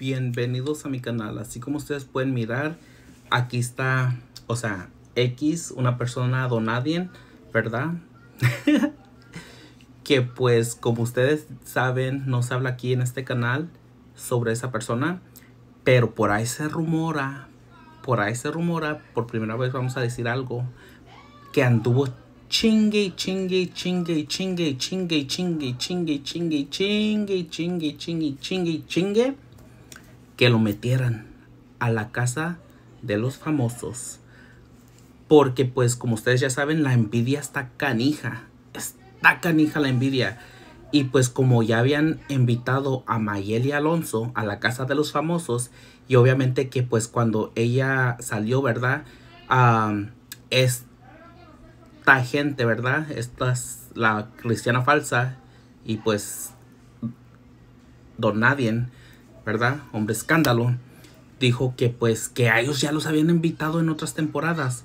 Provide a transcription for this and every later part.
bienvenidos a mi canal. Así como ustedes pueden mirar, aquí está, o sea, X, una persona donadien, ¿verdad? que pues, como ustedes saben, no se habla aquí en este canal sobre esa persona. Pero por ahí se rumora, por ahí se rumora, por primera vez vamos a decir algo, que anduvo chingue, chingue, chingue, chingue, chingue, chingue, chingue, chingue, chingue, chingue, chingue, chingue, chingue que lo metieran a la casa de los famosos. Porque pues como ustedes ya saben, la envidia está canija. Está canija la envidia. Y pues como ya habían invitado a y Alonso a la casa de los famosos, y obviamente que pues cuando ella salió, ¿verdad? esta gente, ¿verdad? Esta es la cristiana falsa y pues don Nadien. ¿verdad? Hombre escándalo, dijo que pues que a ellos ya los habían invitado en otras temporadas,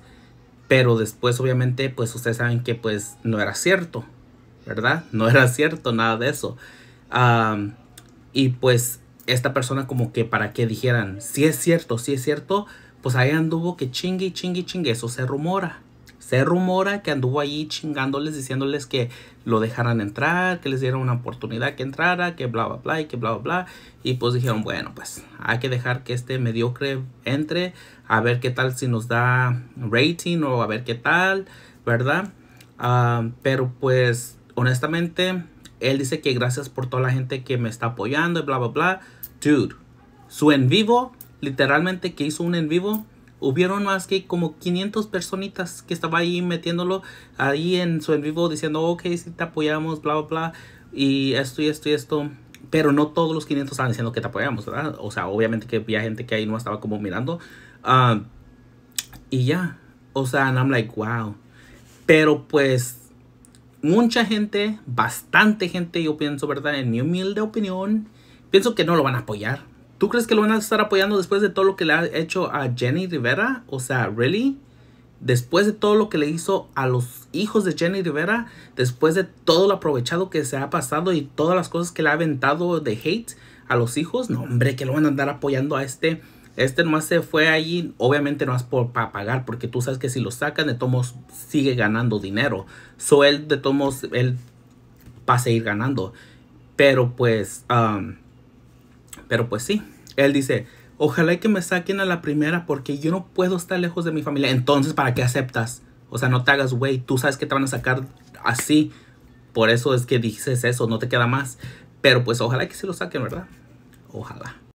pero después obviamente pues ustedes saben que pues no era cierto, ¿verdad? No era cierto nada de eso. y pues esta persona como que para que dijeran, si es cierto, si es cierto, pues ahí anduvo que chingue, chingue, chingue, eso se rumora. Se rumora que anduvo ahí chingándoles, diciéndoles que lo dejaran entrar, que les dieran una oportunidad que entrara, que bla, bla, bla, y que bla, bla, bla. Y pues dijeron, bueno, pues hay que dejar que este mediocre entre, a ver qué tal si nos da rating o a ver qué tal, ¿verdad? Ah, pero pues honestamente, él dice que gracias por toda la gente que me está apoyando y bla, bla, bla. Dude, su en vivo, literalmente que hizo un en vivo hubieron más que como 500 personitas que estaba ahí metiéndolo ahí en su en vivo diciendo, ok, si te apoyamos, bla, bla, bla, y esto y esto y esto. Pero no todos los 500 estaban diciendo que te apoyamos, ¿verdad? O sea, obviamente que había gente que ahí no estaba como mirando. Ah, y ya, o sea, and I'm like, wow. Pero pues mucha gente, bastante gente, yo pienso, ¿verdad? En mi humilde opinión, pienso que no lo van a apoyar. ¿Tú crees que lo van a estar apoyando después de todo lo que le ha hecho a Jenny Rivera? O sea, ¿really? Después de todo lo que le hizo a los hijos de Jenny Rivera, después de todo lo aprovechado que se ha pasado y todas las cosas que le ha aventado de hate a los hijos, no, hombre, que lo van a andar apoyando a este. Este nomás se fue ahí, obviamente no es por, para pagar, porque tú sabes que si lo sacan, de tomos sigue ganando dinero. So él, de tomos, él va a seguir ganando. Pero pues, um, pero pues sí, él dice, ojalá que me saquen a la primera porque yo no puedo estar lejos de mi familia. Entonces, ¿para qué aceptas? O sea, no te hagas, güey, tú sabes que te van a sacar así. Por eso es que dices eso, no te queda más. Pero pues ojalá que se lo saquen, ¿verdad? Ojalá.